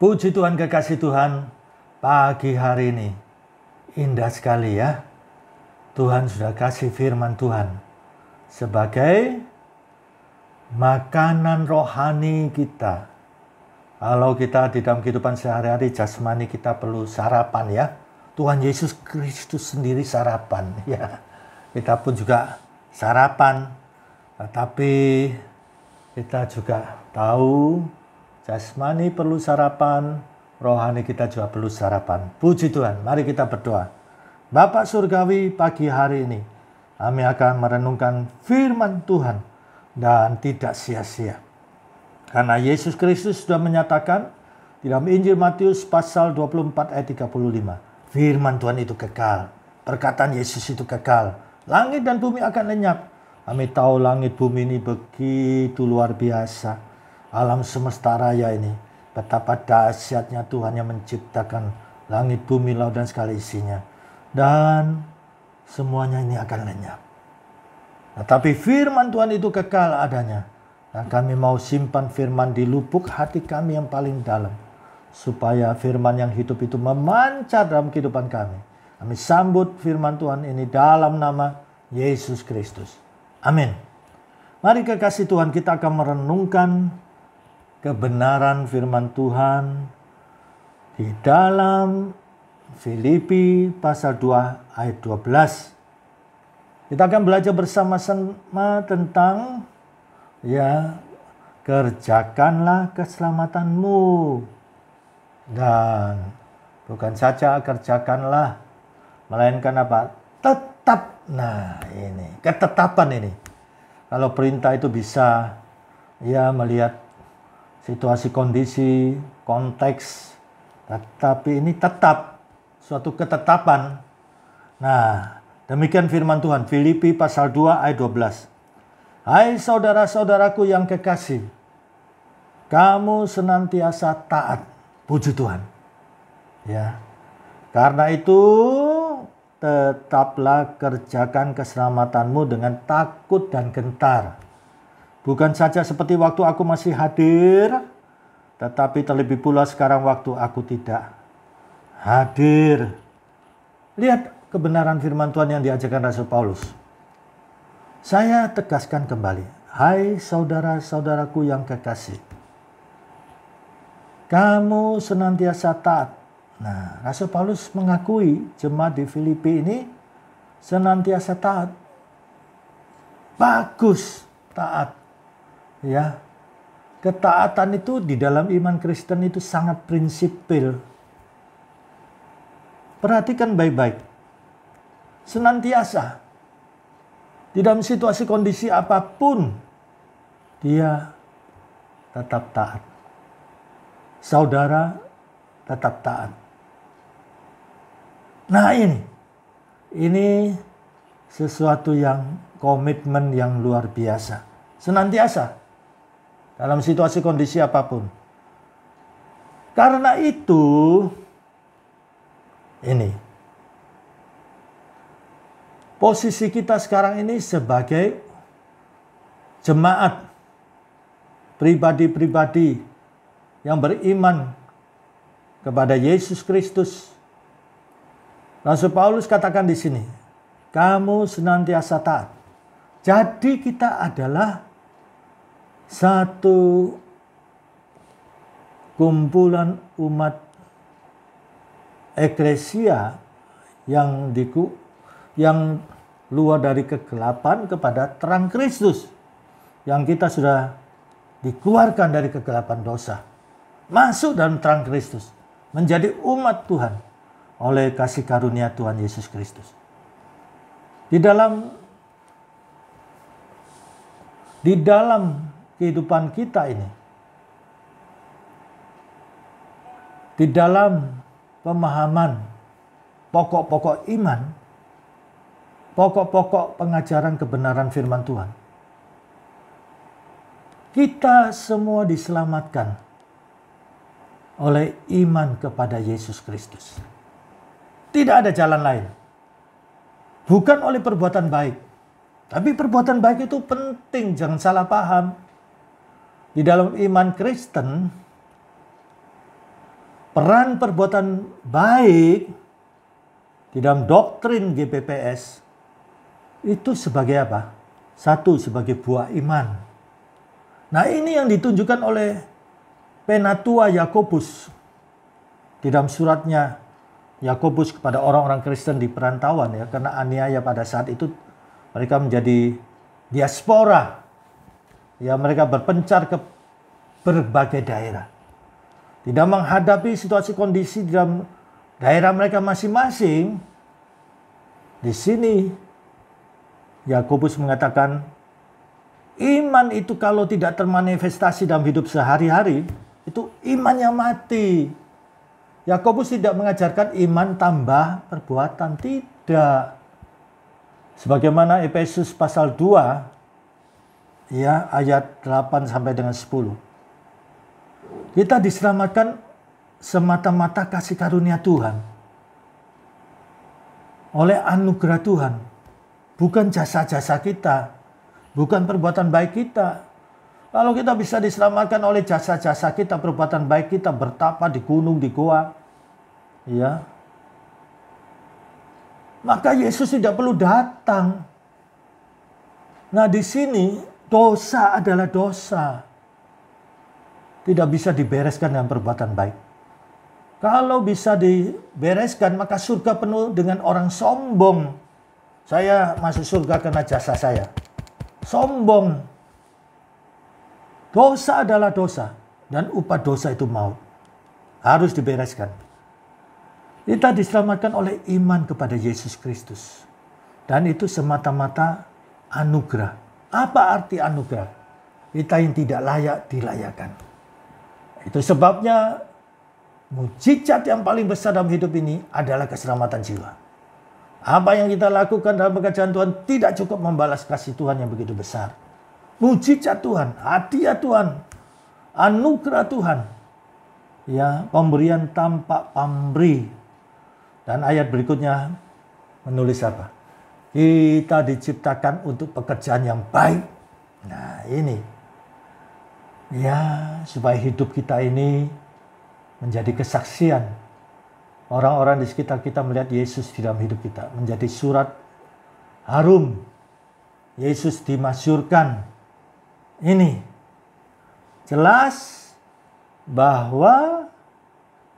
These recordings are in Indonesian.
Puji Tuhan kekasih Tuhan, pagi hari ini indah sekali ya. Tuhan sudah kasih firman Tuhan sebagai makanan rohani kita. Kalau kita di dalam kehidupan sehari-hari jasmani kita perlu sarapan ya. Tuhan Yesus Kristus sendiri sarapan ya. Kita pun juga sarapan. Tapi kita juga tahu Jasmani perlu sarapan, rohani kita juga perlu sarapan. Puji Tuhan, mari kita berdoa. Bapak Surgawi pagi hari ini, kami akan merenungkan firman Tuhan dan tidak sia-sia. Karena Yesus Kristus sudah menyatakan di dalam Injil Matius pasal 24 ayat 35. Firman Tuhan itu kekal. Perkataan Yesus itu kekal. Langit dan bumi akan lenyap. Kami tahu langit bumi ini begitu luar biasa alam semesta raya ini. Betapa dahsyatnya Tuhan yang menciptakan langit, bumi, laut, dan segala isinya. Dan semuanya ini akan lenyap. Nah, tapi firman Tuhan itu kekal adanya. Dan nah, kami mau simpan firman di lubuk hati kami yang paling dalam. Supaya firman yang hidup itu memancar dalam kehidupan kami. Kami sambut firman Tuhan ini dalam nama Yesus Kristus. Amin. Mari kekasih Tuhan kita akan merenungkan kebenaran firman Tuhan di dalam Filipi pasal 2 ayat 12. Kita akan belajar bersama-sama tentang ya kerjakanlah keselamatanmu dan bukan saja kerjakanlah melainkan apa tetap nah ini ketetapan ini kalau perintah itu bisa ya melihat situasi kondisi, konteks, tetapi ini tetap suatu ketetapan. Nah, demikian firman Tuhan Filipi pasal 2 ayat 12. Hai saudara-saudaraku yang kekasih, kamu senantiasa taat. Puji Tuhan. Ya. Karena itu tetaplah kerjakan keselamatanmu dengan takut dan gentar. Bukan saja seperti waktu aku masih hadir, tetapi terlebih pula sekarang waktu aku tidak hadir. Lihat kebenaran firman Tuhan yang diajarkan Rasul Paulus. Saya tegaskan kembali, hai saudara-saudaraku yang kekasih. Kamu senantiasa taat. Nah, Rasul Paulus mengakui jemaat di Filipi ini senantiasa taat. Bagus taat. Ya. Ketaatan itu di dalam iman Kristen itu sangat prinsipil. Perhatikan baik-baik. Senantiasa di dalam situasi kondisi apapun dia tetap taat. Saudara tetap taat. Nah ini, ini sesuatu yang komitmen yang luar biasa. Senantiasa dalam situasi kondisi apapun. Karena itu ini posisi kita sekarang ini sebagai jemaat pribadi-pribadi yang beriman kepada Yesus Kristus. Rasul Paulus katakan di sini, kamu senantiasa taat. Jadi kita adalah satu kumpulan umat eklesia yang diku yang luar dari kegelapan kepada terang Kristus yang kita sudah dikeluarkan dari kegelapan dosa masuk dalam terang Kristus menjadi umat Tuhan oleh kasih karunia Tuhan Yesus Kristus di dalam di dalam kehidupan kita ini. Di dalam pemahaman pokok-pokok iman, pokok-pokok pengajaran kebenaran firman Tuhan. Kita semua diselamatkan oleh iman kepada Yesus Kristus. Tidak ada jalan lain. Bukan oleh perbuatan baik. Tapi perbuatan baik itu penting, jangan salah paham. Di dalam iman Kristen, peran perbuatan baik di dalam doktrin GPPS itu sebagai apa? Satu, sebagai buah iman. Nah ini yang ditunjukkan oleh Penatua Yakobus di dalam suratnya Yakobus kepada orang-orang Kristen di perantauan ya karena aniaya pada saat itu mereka menjadi diaspora ya mereka berpencar ke berbagai daerah. Tidak menghadapi situasi kondisi di dalam daerah mereka masing-masing. Di sini Yakobus mengatakan iman itu kalau tidak termanifestasi dalam hidup sehari-hari itu imannya mati. Yakobus tidak mengajarkan iman tambah perbuatan, tidak. Sebagaimana Efesus pasal 2 ya ayat 8 sampai dengan 10. Kita diselamatkan semata-mata kasih karunia Tuhan. Oleh anugerah Tuhan. Bukan jasa-jasa kita. Bukan perbuatan baik kita. Kalau kita bisa diselamatkan oleh jasa-jasa kita, perbuatan baik kita bertapa di gunung, di goa, ya. Maka Yesus tidak perlu datang. Nah, di sini Dosa adalah dosa. Tidak bisa dibereskan dengan perbuatan baik. Kalau bisa dibereskan, maka surga penuh dengan orang sombong. Saya masuk surga karena jasa saya. Sombong. Dosa adalah dosa. Dan upah dosa itu maut. Harus dibereskan. Kita diselamatkan oleh iman kepada Yesus Kristus. Dan itu semata-mata anugerah apa arti anugerah? Kita yang tidak layak dilayakan. Itu sebabnya mujizat yang paling besar dalam hidup ini adalah keselamatan jiwa. Apa yang kita lakukan dalam pekerjaan Tuhan tidak cukup membalas kasih Tuhan yang begitu besar. Mujizat Tuhan, hadiah Tuhan, anugerah Tuhan. Ya, pemberian tampak pamri. Dan ayat berikutnya menulis apa? Kita diciptakan untuk pekerjaan yang baik. Nah, ini ya, supaya hidup kita ini menjadi kesaksian. Orang-orang di sekitar kita melihat Yesus di dalam hidup kita, menjadi surat harum. Yesus dimasyurkan. Ini jelas bahwa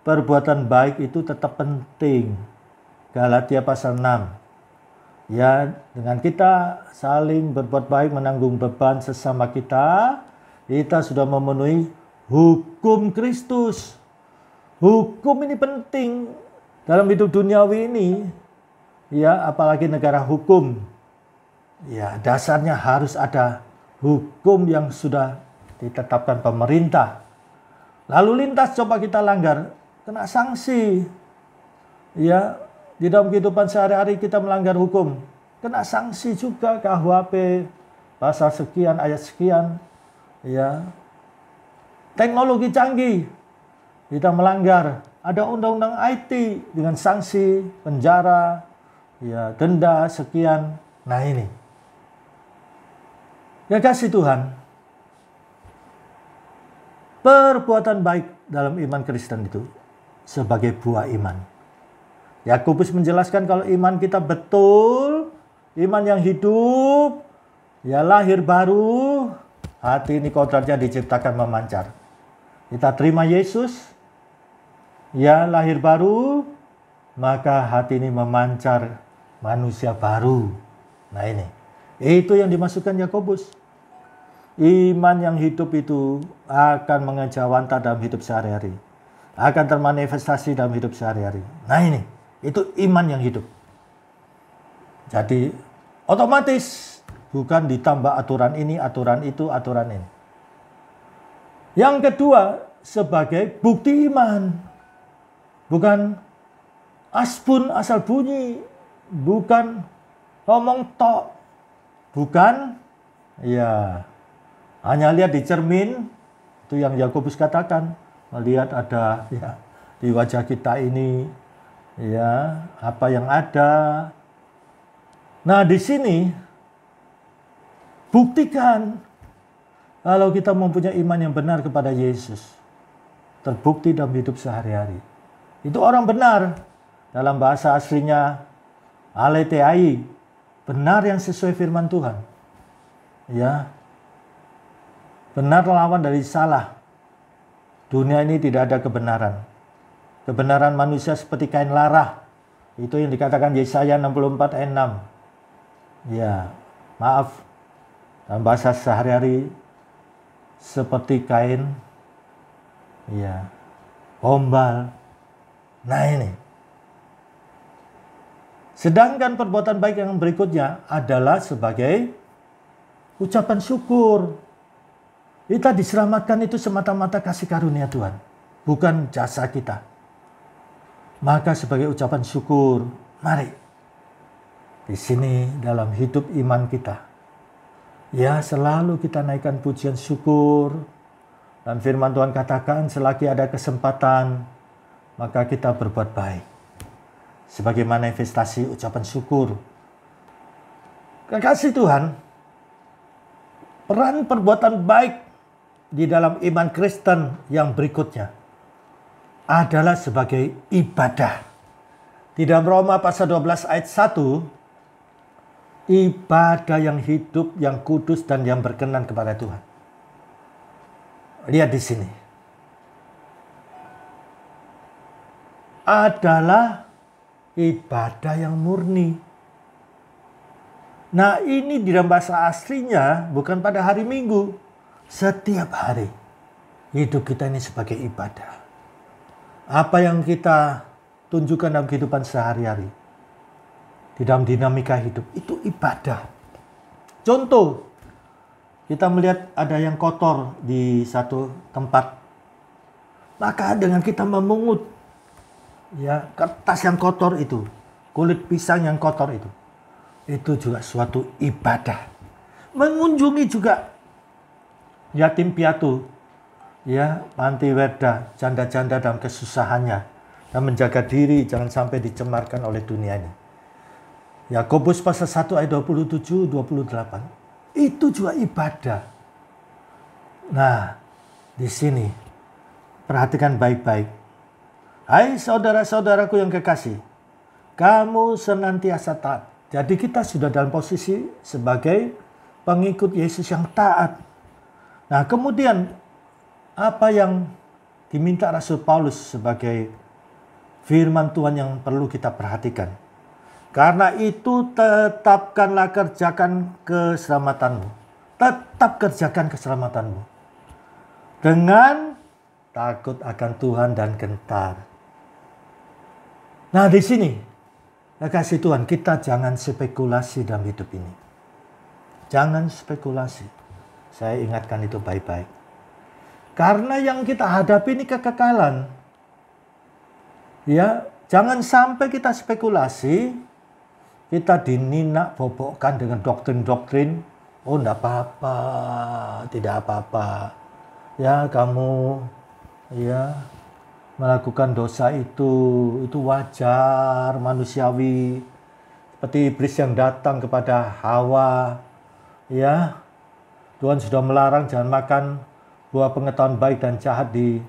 perbuatan baik itu tetap penting. Galatia pasal 6 Ya, dengan kita saling berbuat baik, menanggung beban sesama kita, kita sudah memenuhi hukum Kristus. Hukum ini penting dalam hidup duniawi ini. Ya, apalagi negara hukum. Ya, dasarnya harus ada hukum yang sudah ditetapkan pemerintah. Lalu lintas coba kita langgar, kena sanksi. Ya, di dalam kehidupan sehari-hari kita melanggar hukum, kena sanksi juga KUHP pasal sekian ayat sekian ya. Teknologi canggih kita melanggar, ada undang-undang IT dengan sanksi penjara ya denda sekian. Nah ini. Ya kasih Tuhan. Perbuatan baik dalam iman Kristen itu sebagai buah iman. Yakobus menjelaskan kalau iman kita betul, iman yang hidup, ya lahir baru, hati ini kodratnya diciptakan memancar. Kita terima Yesus, ya lahir baru, maka hati ini memancar manusia baru. Nah ini, itu yang dimasukkan Yakobus. Iman yang hidup itu akan mengejawantah dalam hidup sehari-hari. Akan termanifestasi dalam hidup sehari-hari. Nah ini, itu iman yang hidup. Jadi otomatis bukan ditambah aturan ini, aturan itu, aturan ini. Yang kedua sebagai bukti iman. Bukan aspun asal bunyi, bukan ngomong tok, bukan ya hanya lihat di cermin itu yang Yakobus katakan melihat ada ya di wajah kita ini ya apa yang ada. Nah di sini buktikan kalau kita mempunyai iman yang benar kepada Yesus terbukti dalam hidup sehari-hari. Itu orang benar dalam bahasa aslinya alethei benar yang sesuai firman Tuhan. Ya. Benar lawan dari salah. Dunia ini tidak ada kebenaran kebenaran manusia seperti kain larah. Itu yang dikatakan Yesaya 64 ayat 6. Ya, maaf. Dalam bahasa sehari-hari seperti kain ya, gombal. Nah ini. Sedangkan perbuatan baik yang berikutnya adalah sebagai ucapan syukur. Kita diselamatkan itu semata-mata kasih karunia Tuhan, bukan jasa kita. Maka sebagai ucapan syukur, mari di sini dalam hidup iman kita. Ya, selalu kita naikkan pujian syukur. Dan firman Tuhan katakan selagi ada kesempatan, maka kita berbuat baik. Sebagai manifestasi ucapan syukur. kasih Tuhan, peran perbuatan baik di dalam iman Kristen yang berikutnya adalah sebagai ibadah. Di dalam Roma pasal 12 ayat 1, ibadah yang hidup, yang kudus, dan yang berkenan kepada Tuhan. Lihat di sini. Adalah ibadah yang murni. Nah ini di dalam bahasa aslinya bukan pada hari minggu. Setiap hari hidup kita ini sebagai ibadah apa yang kita tunjukkan dalam kehidupan sehari-hari, di dalam dinamika hidup, itu ibadah. Contoh, kita melihat ada yang kotor di satu tempat, maka dengan kita memungut ya kertas yang kotor itu, kulit pisang yang kotor itu, itu juga suatu ibadah. Mengunjungi juga yatim piatu ya panti Weda, janda-janda dalam kesusahannya dan menjaga diri jangan sampai dicemarkan oleh dunia ini. Yakobus pasal 1 ayat 27 28. Itu juga ibadah. Nah, di sini perhatikan baik-baik. Hai saudara-saudaraku yang kekasih, kamu senantiasa taat. Jadi kita sudah dalam posisi sebagai pengikut Yesus yang taat. Nah, kemudian apa yang diminta Rasul Paulus sebagai firman Tuhan yang perlu kita perhatikan. Karena itu tetapkanlah kerjakan keselamatanmu. Tetap kerjakan keselamatanmu. Dengan takut akan Tuhan dan gentar. Nah di sini, kasih Tuhan, kita jangan spekulasi dalam hidup ini. Jangan spekulasi. Saya ingatkan itu baik-baik karena yang kita hadapi ini kekekalan. Ya, jangan sampai kita spekulasi, kita dininak bobokkan dengan doktrin-doktrin. Oh, tidak apa-apa, tidak apa-apa. Ya, kamu ya melakukan dosa itu, itu wajar, manusiawi. Seperti iblis yang datang kepada Hawa, ya. Tuhan sudah melarang jangan makan buah pengetahuan baik dan jahat di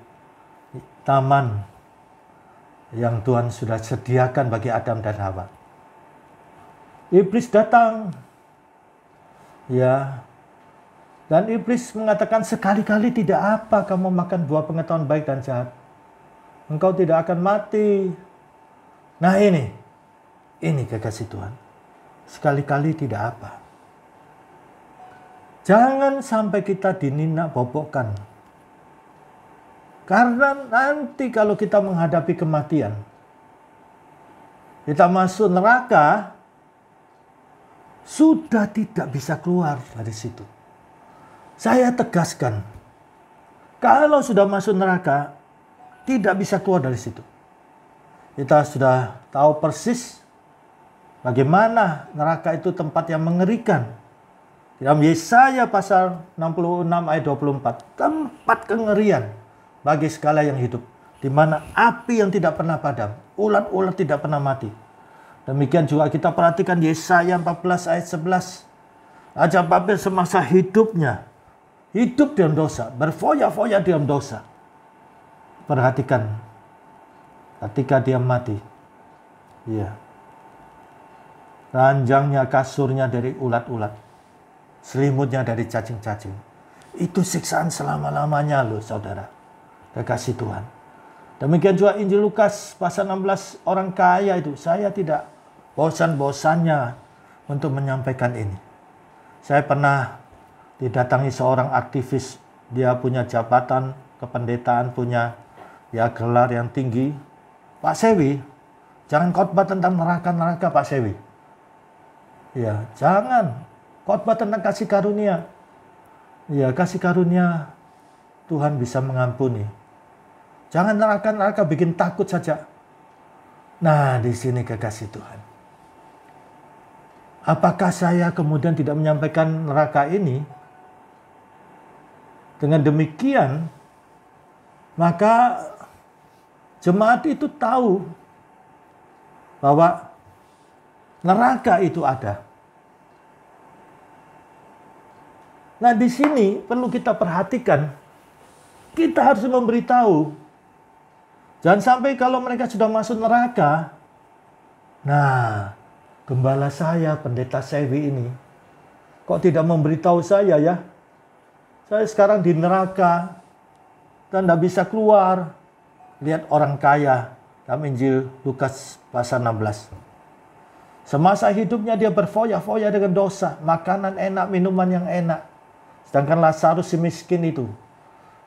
taman yang Tuhan sudah sediakan bagi Adam dan Hawa. Iblis datang. Ya. Dan iblis mengatakan sekali-kali tidak apa kamu makan buah pengetahuan baik dan jahat. Engkau tidak akan mati. Nah ini, ini kekasih Tuhan. Sekali-kali tidak apa Jangan sampai kita dininak bobokkan. Karena nanti kalau kita menghadapi kematian, kita masuk neraka, sudah tidak bisa keluar dari situ. Saya tegaskan, kalau sudah masuk neraka, tidak bisa keluar dari situ. Kita sudah tahu persis bagaimana neraka itu tempat yang mengerikan dalam Yesaya pasal 66 ayat 24, tempat kengerian bagi segala yang hidup, di mana api yang tidak pernah padam, ulat-ulat tidak pernah mati. Demikian juga kita perhatikan Yesaya 14 ayat 11. Raja Babel semasa hidupnya, hidup dalam dosa, berfoya-foya dalam dosa. Perhatikan ketika dia mati. Ya. Ranjangnya kasurnya dari ulat-ulat selimutnya dari cacing-cacing. Itu siksaan selama-lamanya loh saudara. Kekasih Tuhan. Demikian juga Injil Lukas pasal 16 orang kaya itu. Saya tidak bosan-bosannya untuk menyampaikan ini. Saya pernah didatangi seorang aktivis. Dia punya jabatan kependetaan, punya ya gelar yang tinggi. Pak Sewi, jangan khotbah tentang neraka-neraka Pak Sewi. Ya, jangan. Khotbah tentang kasih karunia. Ya, kasih karunia Tuhan bisa mengampuni. Jangan neraka-neraka bikin takut saja. Nah, di sini kekasih Tuhan. Apakah saya kemudian tidak menyampaikan neraka ini? Dengan demikian, maka jemaat itu tahu bahwa neraka itu ada. Nah, di sini perlu kita perhatikan. Kita harus memberitahu. Jangan sampai kalau mereka sudah masuk neraka. Nah, gembala saya, pendeta Sewi ini, kok tidak memberitahu saya ya? Saya sekarang di neraka dan tidak bisa keluar. Lihat orang kaya, dalam Injil Lukas pasal 16. Semasa hidupnya dia berfoya-foya dengan dosa, makanan enak, minuman yang enak. Sedangkan Lazarus si miskin itu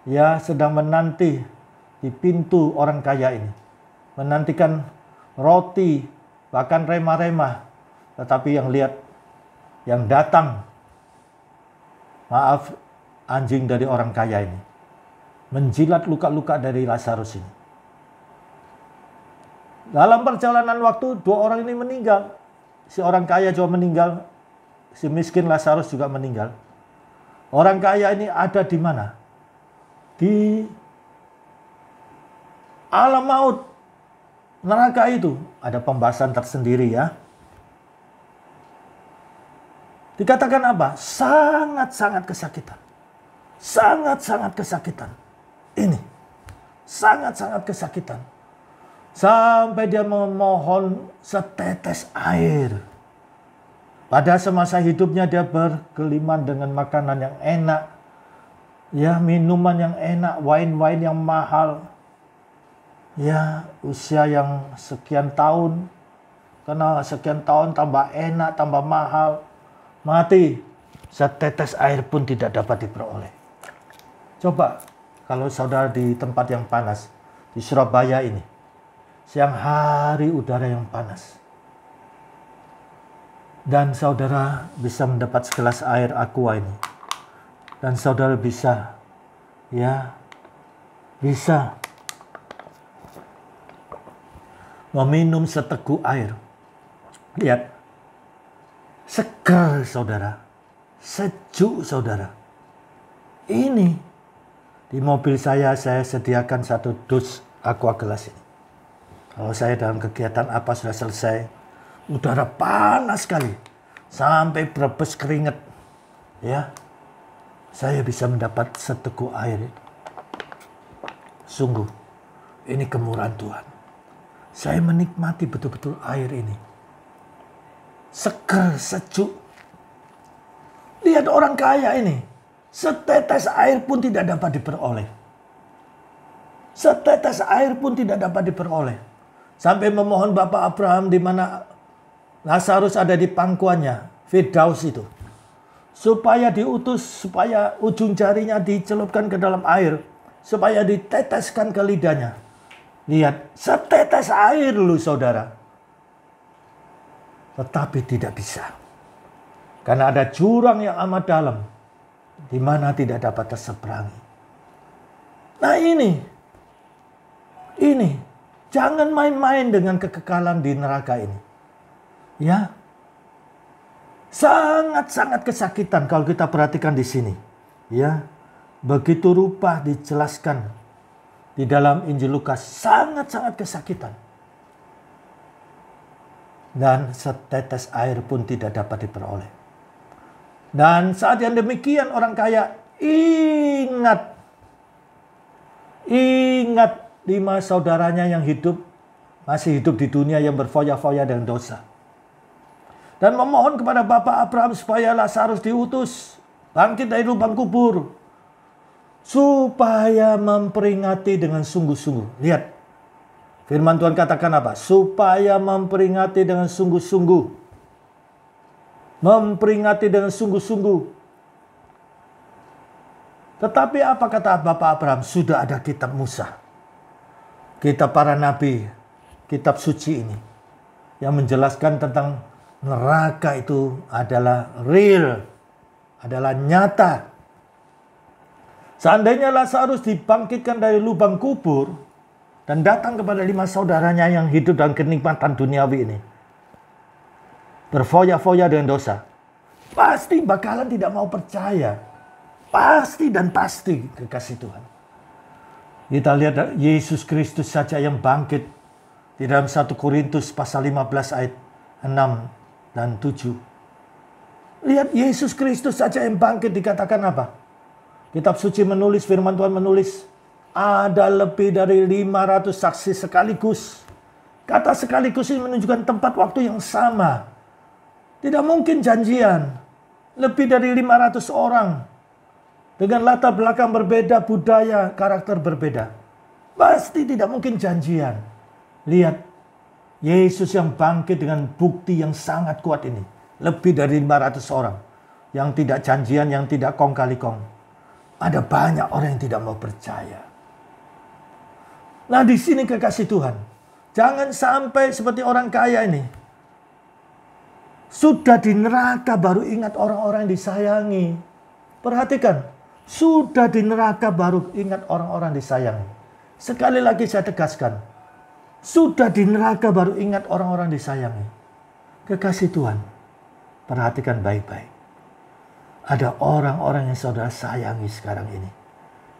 ya sedang menanti di pintu orang kaya ini. Menantikan roti, bahkan remah-remah. Tetapi yang lihat, yang datang, maaf anjing dari orang kaya ini. Menjilat luka-luka dari Lazarus ini. Dalam perjalanan waktu, dua orang ini meninggal. Si orang kaya juga meninggal. Si miskin Lazarus juga meninggal. Orang kaya ini ada di mana? Di alam maut. Neraka itu ada pembahasan tersendiri ya. Dikatakan apa? Sangat-sangat kesakitan. Sangat-sangat kesakitan. Ini. Sangat-sangat kesakitan. Sampai dia memohon setetes air. Pada semasa hidupnya dia berkeliman dengan makanan yang enak, ya minuman yang enak, wine-wine yang mahal. Ya, usia yang sekian tahun, karena sekian tahun tambah enak, tambah mahal, mati. Setetes air pun tidak dapat diperoleh. Coba kalau saudara di tempat yang panas, di Surabaya ini, siang hari udara yang panas dan saudara bisa mendapat segelas air aqua ini dan saudara bisa ya bisa meminum seteguk air lihat segar saudara sejuk saudara ini di mobil saya saya sediakan satu dus aqua gelas ini kalau saya dalam kegiatan apa sudah selesai udara panas sekali sampai Brebes keringat ya saya bisa mendapat seteguk air sungguh ini kemurahan Tuhan saya menikmati betul-betul air ini seger sejuk lihat orang kaya ini setetes air pun tidak dapat diperoleh setetes air pun tidak dapat diperoleh sampai memohon Bapak Abraham di mana Lazarus ada di pangkuannya, Firdaus itu. Supaya diutus, supaya ujung jarinya dicelupkan ke dalam air, supaya diteteskan ke lidahnya. Lihat, setetes air lu saudara. Tetapi tidak bisa. Karena ada jurang yang amat dalam, di mana tidak dapat terseberangi. Nah ini, ini, jangan main-main dengan kekekalan di neraka ini ya sangat-sangat kesakitan kalau kita perhatikan di sini ya begitu rupa dijelaskan di dalam Injil Lukas sangat-sangat kesakitan dan setetes air pun tidak dapat diperoleh dan saat yang demikian orang kaya ingat ingat lima saudaranya yang hidup masih hidup di dunia yang berfoya-foya dan dosa dan memohon kepada Bapak Abraham supaya Lazarus diutus bangkit dari lubang kubur supaya memperingati dengan sungguh-sungguh. Lihat. Firman Tuhan katakan apa? Supaya memperingati dengan sungguh-sungguh. Memperingati dengan sungguh-sungguh. Tetapi apa kata Bapak Abraham? Sudah ada kitab Musa. Kitab para nabi, kitab suci ini yang menjelaskan tentang neraka itu adalah real, adalah nyata. Seandainya Lazarus dibangkitkan dari lubang kubur dan datang kepada lima saudaranya yang hidup dalam kenikmatan duniawi ini, berfoya-foya dengan dosa, pasti bakalan tidak mau percaya. Pasti dan pasti kekasih Tuhan. Kita lihat Yesus Kristus saja yang bangkit di dalam 1 Korintus pasal 15 ayat 6 dan 7. Lihat Yesus Kristus saja yang bangkit dikatakan apa? Kitab suci menulis, firman Tuhan menulis, ada lebih dari 500 saksi sekaligus. Kata sekaligus ini menunjukkan tempat waktu yang sama. Tidak mungkin janjian. Lebih dari 500 orang. Dengan latar belakang berbeda, budaya, karakter berbeda. Pasti tidak mungkin janjian. Lihat Yesus yang bangkit dengan bukti yang sangat kuat ini. Lebih dari 500 orang. Yang tidak janjian, yang tidak kong kali kong. Ada banyak orang yang tidak mau percaya. Nah di sini kekasih Tuhan. Jangan sampai seperti orang kaya ini. Sudah di neraka baru ingat orang-orang yang disayangi. Perhatikan, sudah di neraka baru ingat orang-orang yang disayangi. Sekali lagi saya tegaskan, sudah di neraka baru ingat orang-orang disayangi. Kekasih Tuhan, perhatikan baik-baik. Ada orang-orang yang saudara sayangi sekarang ini.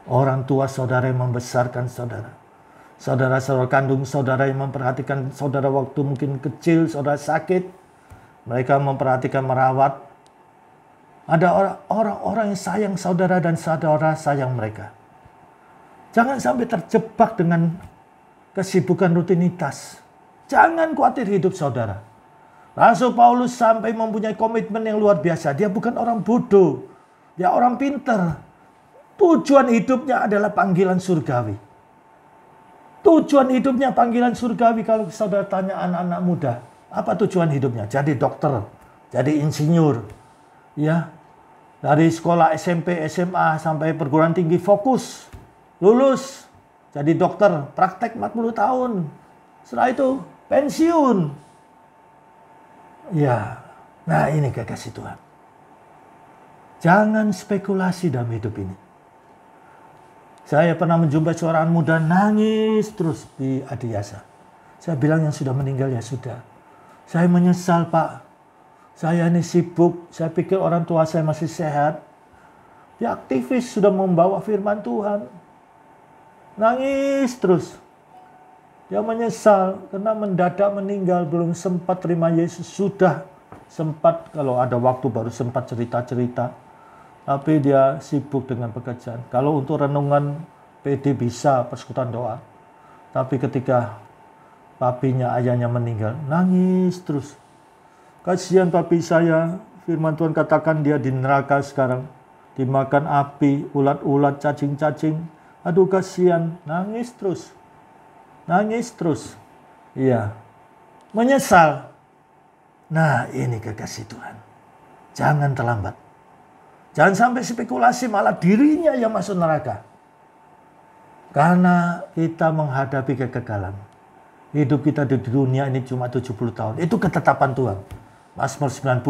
Orang tua saudara yang membesarkan saudara. Saudara-saudara kandung saudara yang memperhatikan saudara waktu mungkin kecil, saudara sakit. Mereka memperhatikan, merawat. Ada orang-orang yang sayang saudara dan saudara sayang mereka. Jangan sampai terjebak dengan kesibukan rutinitas. Jangan khawatir hidup saudara. Rasul Paulus sampai mempunyai komitmen yang luar biasa. Dia bukan orang bodoh. Dia orang pinter. Tujuan hidupnya adalah panggilan surgawi. Tujuan hidupnya panggilan surgawi. Kalau saudara tanya anak-anak muda, apa tujuan hidupnya? Jadi dokter, jadi insinyur, ya. Dari sekolah SMP, SMA sampai perguruan tinggi fokus, lulus, jadi dokter praktek 40 tahun. Setelah itu pensiun. Ya, nah ini kekasih Tuhan. Jangan spekulasi dalam hidup ini. Saya pernah menjumpai seorang muda nangis terus di Adiasa. Saya bilang yang sudah meninggal ya sudah. Saya menyesal pak. Saya ini sibuk. Saya pikir orang tua saya masih sehat. Ya aktivis sudah membawa firman Tuhan nangis terus. Dia menyesal karena mendadak meninggal belum sempat terima Yesus sudah sempat kalau ada waktu baru sempat cerita-cerita. Tapi dia sibuk dengan pekerjaan. Kalau untuk renungan PD bisa persekutuan doa. Tapi ketika papinya ayahnya meninggal, nangis terus. Kasihan papi saya, firman Tuhan katakan dia di neraka sekarang. Dimakan api, ulat-ulat, cacing-cacing, Aduh kasihan, nangis terus. Nangis terus. Iya. Menyesal. Nah, ini kekasih Tuhan. Jangan terlambat. Jangan sampai spekulasi malah dirinya yang masuk neraka. Karena kita menghadapi kegagalan. Hidup kita di dunia ini cuma 70 tahun. Itu ketetapan Tuhan. Mazmur 90.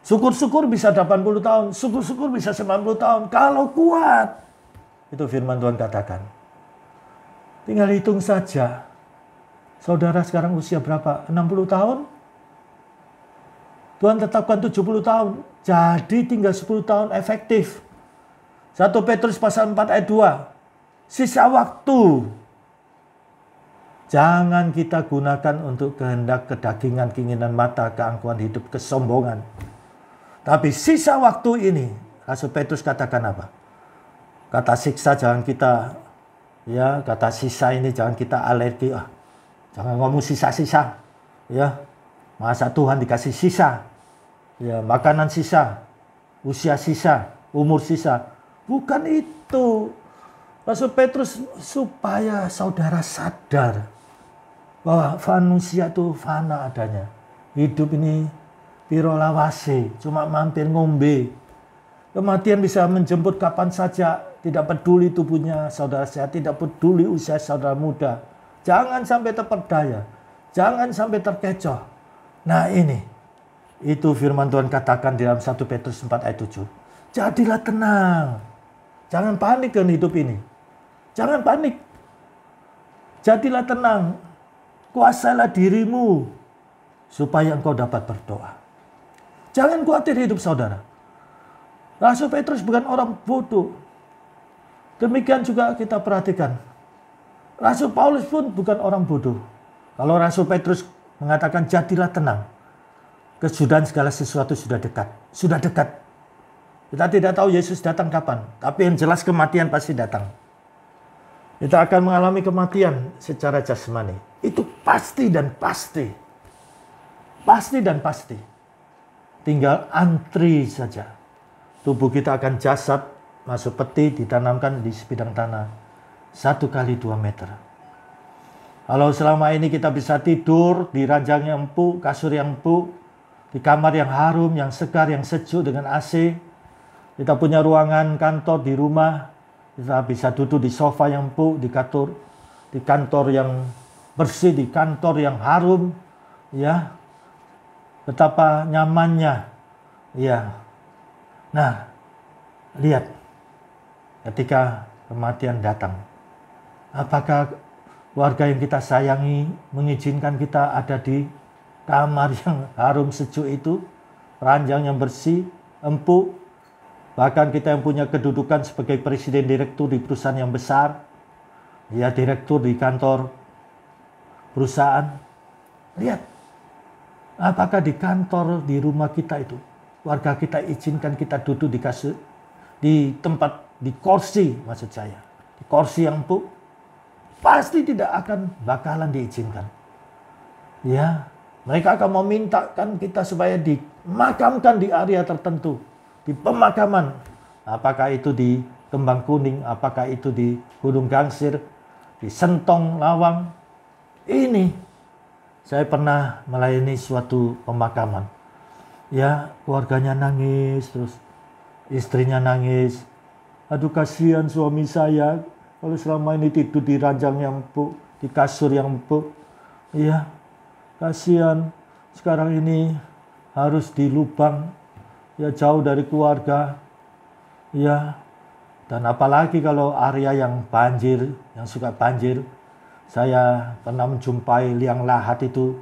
Syukur-syukur bisa 80 tahun, syukur-syukur bisa 90 tahun. Kalau kuat, itu firman Tuhan katakan. Tinggal hitung saja. Saudara sekarang usia berapa? 60 tahun? Tuhan tetapkan 70 tahun. Jadi tinggal 10 tahun efektif. 1 Petrus pasal 4 ayat 2. Sisa waktu. Jangan kita gunakan untuk kehendak kedagingan, keinginan mata, keangkuhan hidup, kesombongan. Tapi sisa waktu ini, Rasul Petrus katakan apa? kata siksa jangan kita ya kata sisa ini jangan kita alergi ah jangan ngomong sisa-sisa ya masa Tuhan dikasih sisa ya makanan sisa usia sisa umur sisa bukan itu Rasul Petrus supaya saudara sadar bahwa manusia itu fana adanya hidup ini pirolawase cuma mampir ngombe kematian bisa menjemput kapan saja tidak peduli tubuhnya saudara sehat, tidak peduli usia saudara muda. Jangan sampai terperdaya, jangan sampai terkecoh. Nah ini, itu firman Tuhan katakan di dalam 1 Petrus 4 ayat 7. Jadilah tenang, jangan panik dengan hidup ini. Jangan panik, jadilah tenang, kuasalah dirimu supaya engkau dapat berdoa. Jangan khawatir hidup saudara. Rasul Petrus bukan orang bodoh, Demikian juga kita perhatikan. Rasul Paulus pun bukan orang bodoh. Kalau Rasul Petrus mengatakan jadilah tenang. Kesudahan segala sesuatu sudah dekat. Sudah dekat. Kita tidak tahu Yesus datang kapan. Tapi yang jelas kematian pasti datang. Kita akan mengalami kematian secara jasmani. Itu pasti dan pasti. Pasti dan pasti. Tinggal antri saja. Tubuh kita akan jasad masuk peti ditanamkan di sebidang tanah satu kali dua meter. Kalau selama ini kita bisa tidur di ranjang yang empuk, kasur yang empuk, di kamar yang harum, yang segar, yang sejuk dengan AC, kita punya ruangan kantor di rumah, kita bisa duduk di sofa yang empuk, di kantor, di kantor yang bersih, di kantor yang harum, ya. Betapa nyamannya, ya. Nah, lihat ketika kematian datang? Apakah warga yang kita sayangi mengizinkan kita ada di kamar yang harum sejuk itu, ranjang yang bersih, empuk, bahkan kita yang punya kedudukan sebagai presiden direktur di perusahaan yang besar, ya direktur di kantor perusahaan. Lihat, apakah di kantor di rumah kita itu warga kita izinkan kita duduk di kasur di tempat di kursi maksud saya, di kursi yang empuk, pasti tidak akan bakalan diizinkan. Ya, mereka akan memintakan kita supaya dimakamkan di area tertentu, di pemakaman. Apakah itu di Kembang Kuning, apakah itu di Gunung Gangsir, di Sentong Lawang. Ini saya pernah melayani suatu pemakaman. Ya, keluarganya nangis terus istrinya nangis, aduh kasihan suami saya kalau selama ini tidur di ranjang yang empuk, di kasur yang empuk. Iya, kasihan sekarang ini harus di lubang, ya jauh dari keluarga. iya dan apalagi kalau area yang banjir, yang suka banjir. Saya pernah menjumpai liang lahat itu.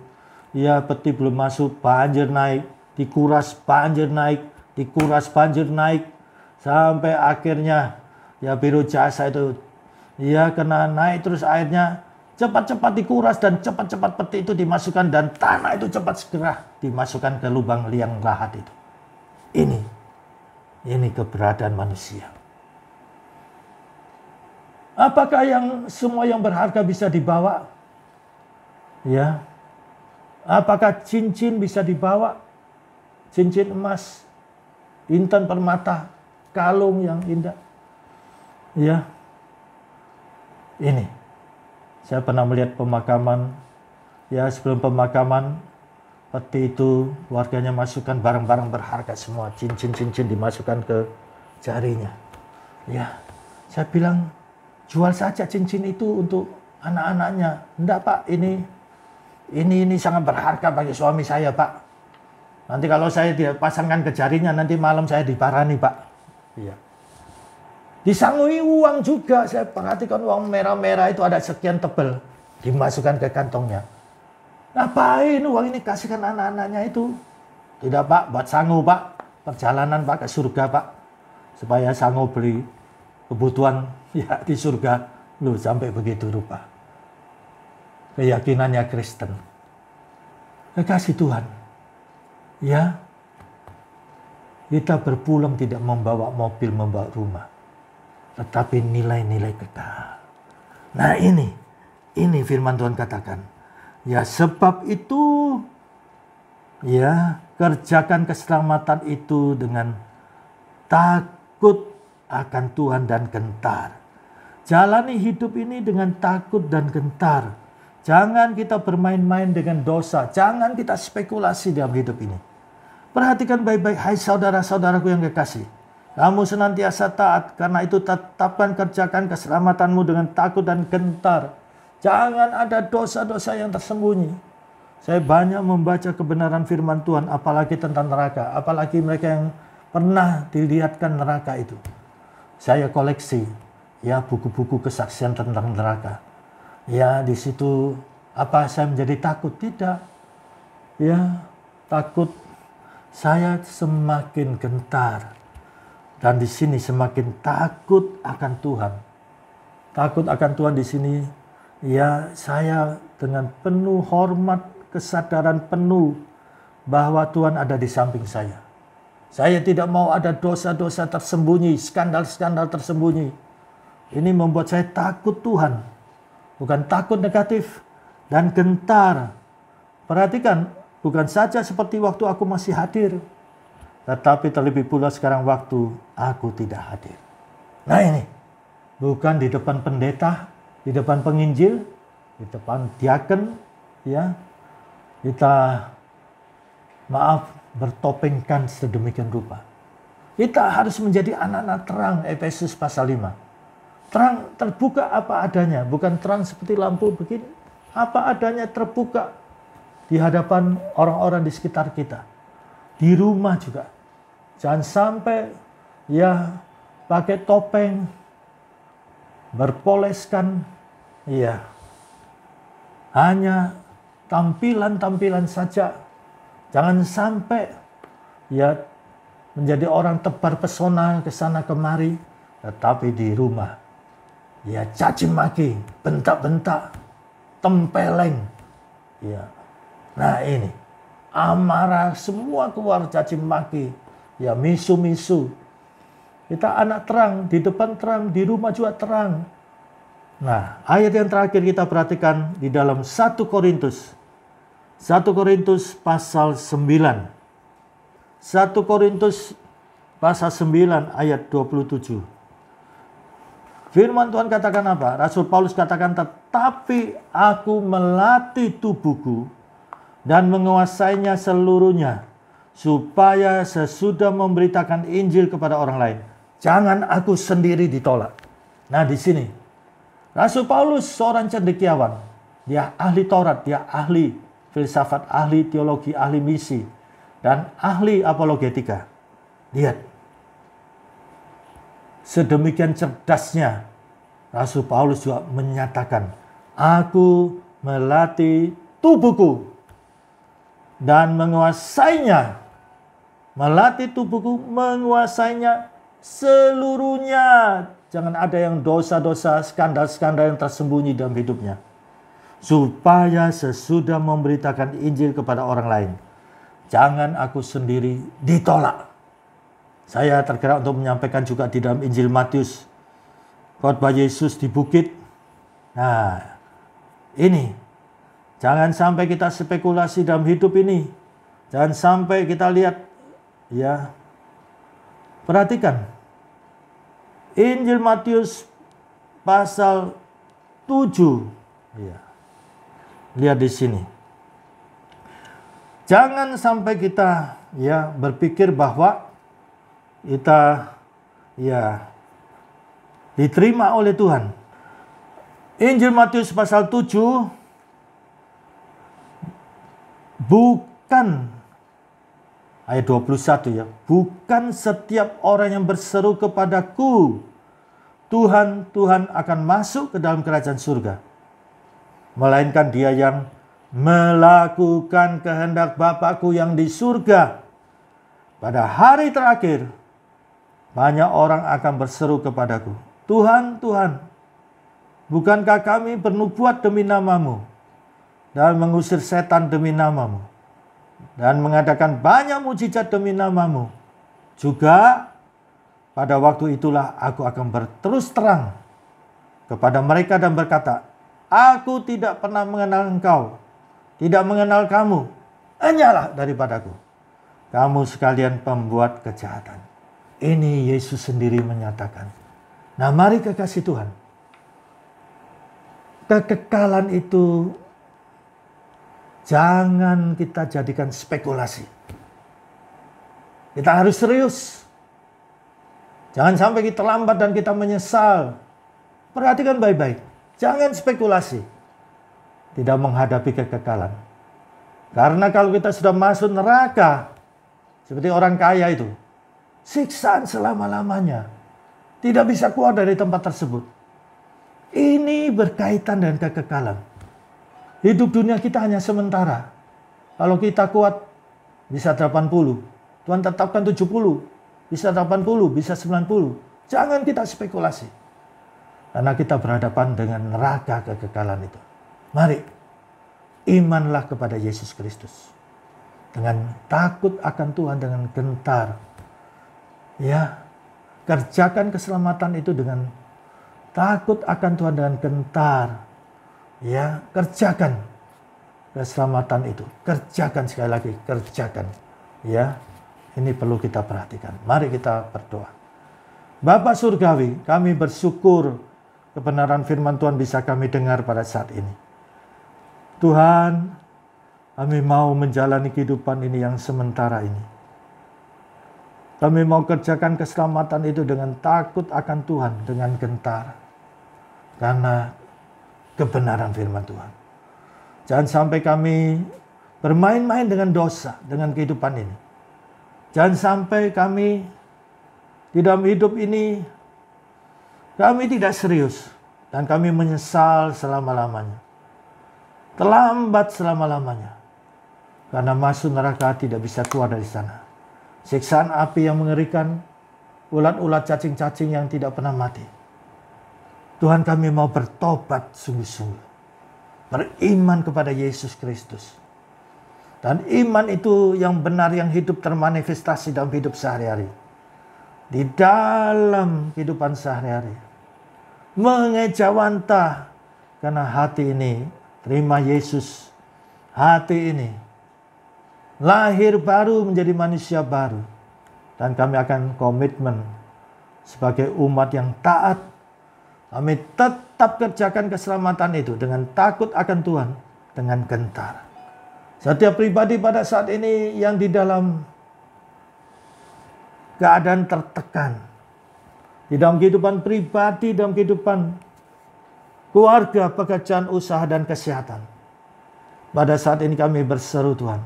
iya peti belum masuk, banjir naik, dikuras banjir naik, dikuras banjir naik sampai akhirnya ya biru jasa itu ya kena naik terus airnya cepat-cepat dikuras dan cepat-cepat peti itu dimasukkan dan tanah itu cepat segera dimasukkan ke lubang liang lahat itu. Ini, ini keberadaan manusia. Apakah yang semua yang berharga bisa dibawa? Ya. Apakah cincin bisa dibawa? Cincin emas, intan permata, kalung yang indah. Ya. Ini. Saya pernah melihat pemakaman ya sebelum pemakaman peti itu warganya masukkan barang-barang berharga semua, cincin-cincin dimasukkan ke jarinya. Ya. Saya bilang jual saja cincin itu untuk anak-anaknya. Enggak, Pak, ini ini ini sangat berharga bagi suami saya, Pak. Nanti kalau saya dia pasangkan ke jarinya nanti malam saya diparani, Pak. Iya. Disangui uang juga. Saya perhatikan uang merah-merah itu ada sekian tebel. Dimasukkan ke kantongnya. Ngapain uang ini kasihkan anak-anaknya itu? Tidak pak, buat sangu pak. Perjalanan pak ke surga pak. Supaya sangu beli kebutuhan ya di surga. Lu sampai begitu rupa. Keyakinannya Kristen. Kekasih Tuhan. Ya, kita berpulang tidak membawa mobil, membawa rumah. Tetapi nilai-nilai kita. Nah ini, ini firman Tuhan katakan. Ya sebab itu, ya kerjakan keselamatan itu dengan takut akan Tuhan dan gentar. Jalani hidup ini dengan takut dan gentar. Jangan kita bermain-main dengan dosa. Jangan kita spekulasi dalam hidup ini. Perhatikan baik-baik, hai saudara-saudaraku yang kekasih. Kamu senantiasa taat, karena itu tetapkan kerjakan keselamatanmu dengan takut dan gentar. Jangan ada dosa-dosa yang tersembunyi. Saya banyak membaca kebenaran firman Tuhan, apalagi tentang neraka, apalagi mereka yang pernah dilihatkan neraka itu. Saya koleksi ya buku-buku kesaksian tentang neraka. Ya di situ apa saya menjadi takut? Tidak. Ya takut saya semakin gentar dan di sini semakin takut akan Tuhan. Takut akan Tuhan di sini, ya saya dengan penuh hormat, kesadaran penuh bahwa Tuhan ada di samping saya. Saya tidak mau ada dosa-dosa tersembunyi, skandal-skandal tersembunyi. Ini membuat saya takut Tuhan. Bukan takut negatif dan gentar. Perhatikan Bukan saja seperti waktu aku masih hadir, tetapi terlebih pula sekarang waktu aku tidak hadir. Nah ini, bukan di depan pendeta, di depan penginjil, di depan diaken, ya kita maaf bertopengkan sedemikian rupa. Kita harus menjadi anak-anak terang Efesus pasal 5. Terang terbuka apa adanya, bukan terang seperti lampu begini. Apa adanya terbuka di hadapan orang-orang di sekitar kita. Di rumah juga. Jangan sampai ya pakai topeng berpoleskan ya hanya tampilan-tampilan saja. Jangan sampai ya menjadi orang tebar pesona ke sana kemari, tetapi di rumah ya caci maki, bentak-bentak, tempeleng, ya Nah ini amarah semua keluar caci maki, ya misu-misu. Kita anak terang, di depan terang, di rumah juga terang. Nah, ayat yang terakhir kita perhatikan di dalam 1 Korintus. 1 Korintus pasal 9. 1 Korintus pasal 9 ayat 27. Firman Tuhan katakan apa? Rasul Paulus katakan, tetapi aku melatih tubuhku dan menguasainya seluruhnya, supaya sesudah memberitakan Injil kepada orang lain, jangan aku sendiri ditolak. Nah, di sini Rasul Paulus seorang cendekiawan, dia ahli Taurat, dia ahli filsafat, ahli teologi, ahli misi, dan ahli apologetika. Lihat, sedemikian cerdasnya Rasul Paulus juga menyatakan, "Aku melatih tubuhku dan menguasainya. Melatih tubuhku menguasainya seluruhnya. Jangan ada yang dosa-dosa, skandal-skandal yang tersembunyi dalam hidupnya. Supaya sesudah memberitakan Injil kepada orang lain. Jangan aku sendiri ditolak. Saya tergerak untuk menyampaikan juga di dalam Injil Matius. Khotbah Yesus di bukit. Nah, ini Jangan sampai kita spekulasi dalam hidup ini. Jangan sampai kita lihat ya. Perhatikan. Injil Matius pasal 7 ya. Lihat di sini. Jangan sampai kita ya berpikir bahwa kita ya diterima oleh Tuhan. Injil Matius pasal 7 Bukan ayat 21 ya. Bukan setiap orang yang berseru kepadaku Tuhan, Tuhan akan masuk ke dalam kerajaan surga. Melainkan dia yang melakukan kehendak Bapakku yang di surga. Pada hari terakhir, banyak orang akan berseru kepadaku. Tuhan, Tuhan, bukankah kami bernubuat demi namamu? dan mengusir setan demi namamu dan mengadakan banyak mujizat demi namamu. Juga pada waktu itulah aku akan berterus terang kepada mereka dan berkata, Aku tidak pernah mengenal engkau, tidak mengenal kamu, hanyalah daripadaku. Kamu sekalian pembuat kejahatan. Ini Yesus sendiri menyatakan. Nah mari kekasih Tuhan. Kekekalan itu Jangan kita jadikan spekulasi. Kita harus serius. Jangan sampai kita lambat dan kita menyesal. Perhatikan baik-baik. Jangan spekulasi. Tidak menghadapi kekekalan. Karena kalau kita sudah masuk neraka, seperti orang kaya itu, siksaan selama-lamanya. Tidak bisa keluar dari tempat tersebut. Ini berkaitan dengan kekekalan hidup dunia kita hanya sementara. Kalau kita kuat bisa 80, Tuhan tetapkan 70, bisa 80, bisa 90. Jangan kita spekulasi. Karena kita berhadapan dengan neraka kekekalan itu. Mari, imanlah kepada Yesus Kristus. Dengan takut akan Tuhan, dengan gentar. Ya, kerjakan keselamatan itu dengan takut akan Tuhan dengan gentar Ya, kerjakan keselamatan itu. Kerjakan sekali lagi, kerjakan. Ya, ini perlu kita perhatikan. Mari kita berdoa. Bapak Surgawi, kami bersyukur kebenaran firman Tuhan bisa kami dengar pada saat ini. Tuhan, kami mau menjalani kehidupan ini yang sementara ini. Kami mau kerjakan keselamatan itu dengan takut akan Tuhan, dengan gentar. Karena kebenaran firman Tuhan. Jangan sampai kami bermain-main dengan dosa, dengan kehidupan ini. Jangan sampai kami di dalam hidup ini kami tidak serius dan kami menyesal selama-lamanya. Terlambat selama-lamanya. Karena masuk neraka tidak bisa keluar dari sana. Siksaan api yang mengerikan, ulat-ulat cacing-cacing yang tidak pernah mati. Tuhan kami mau bertobat sungguh-sungguh. Beriman kepada Yesus Kristus. Dan iman itu yang benar yang hidup termanifestasi dalam hidup sehari-hari. Di dalam kehidupan sehari-hari. Mengejawantah karena hati ini terima Yesus. Hati ini lahir baru menjadi manusia baru. Dan kami akan komitmen sebagai umat yang taat kami tetap kerjakan keselamatan itu dengan takut akan Tuhan, dengan gentar. Setiap pribadi pada saat ini yang di dalam keadaan tertekan, di dalam kehidupan pribadi, dalam kehidupan keluarga, pekerjaan, usaha, dan kesehatan. Pada saat ini kami berseru Tuhan.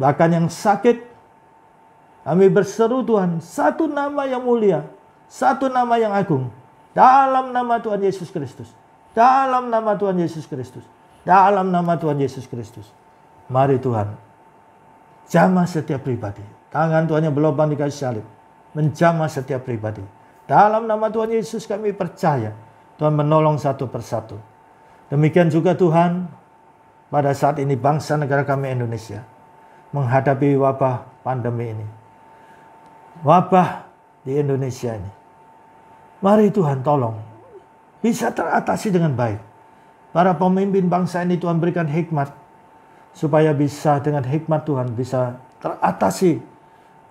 Bahkan yang sakit, kami berseru Tuhan, satu nama yang mulia, satu nama yang agung, dalam nama Tuhan Yesus Kristus. Dalam nama Tuhan Yesus Kristus. Dalam nama Tuhan Yesus Kristus. Mari Tuhan. Jamah setiap pribadi. Tangan Tuhan yang berlubang di kayu salib. Menjamah setiap pribadi. Dalam nama Tuhan Yesus kami percaya. Tuhan menolong satu persatu. Demikian juga Tuhan. Pada saat ini bangsa negara kami Indonesia. Menghadapi wabah pandemi ini. Wabah di Indonesia ini Mari Tuhan tolong. Bisa teratasi dengan baik. Para pemimpin bangsa ini Tuhan berikan hikmat. Supaya bisa dengan hikmat Tuhan bisa teratasi.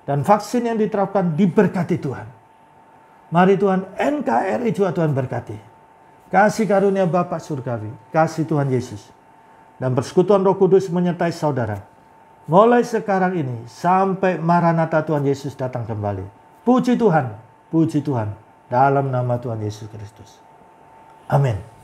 Dan vaksin yang diterapkan diberkati Tuhan. Mari Tuhan NKRI juga Tuhan berkati. Kasih karunia Bapa Surgawi. Kasih Tuhan Yesus. Dan persekutuan roh kudus menyertai saudara. Mulai sekarang ini sampai Maranatha Tuhan Yesus datang kembali. Puji Tuhan. Puji Tuhan. Dalam nama Tuhan Yesus Kristus. Amin.